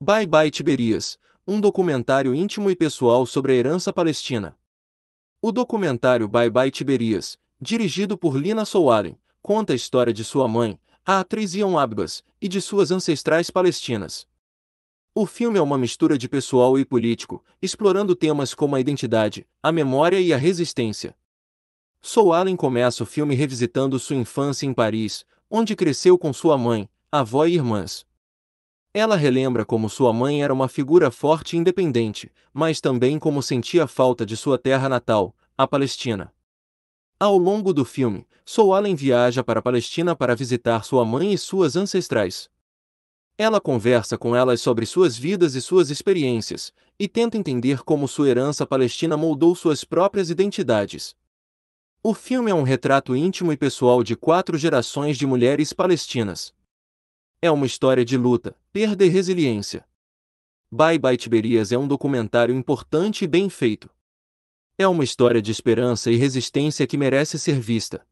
Bye Bye Tiberias, um documentário íntimo e pessoal sobre a herança palestina. O documentário Bye Bye Tiberias, dirigido por Lina Soaren, conta a história de sua mãe, a atriz Ian Abbas, e de suas ancestrais palestinas. O filme é uma mistura de pessoal e político, explorando temas como a identidade, a memória e a resistência. Soalen começa o filme revisitando sua infância em Paris, onde cresceu com sua mãe, avó e irmãs. Ela relembra como sua mãe era uma figura forte e independente, mas também como sentia falta de sua terra natal, a Palestina. Ao longo do filme, Soalen viaja para a Palestina para visitar sua mãe e suas ancestrais. Ela conversa com elas sobre suas vidas e suas experiências, e tenta entender como sua herança palestina moldou suas próprias identidades. O filme é um retrato íntimo e pessoal de quatro gerações de mulheres palestinas. É uma história de luta, perda e resiliência. Bye Bye Tiberias é um documentário importante e bem feito. É uma história de esperança e resistência que merece ser vista.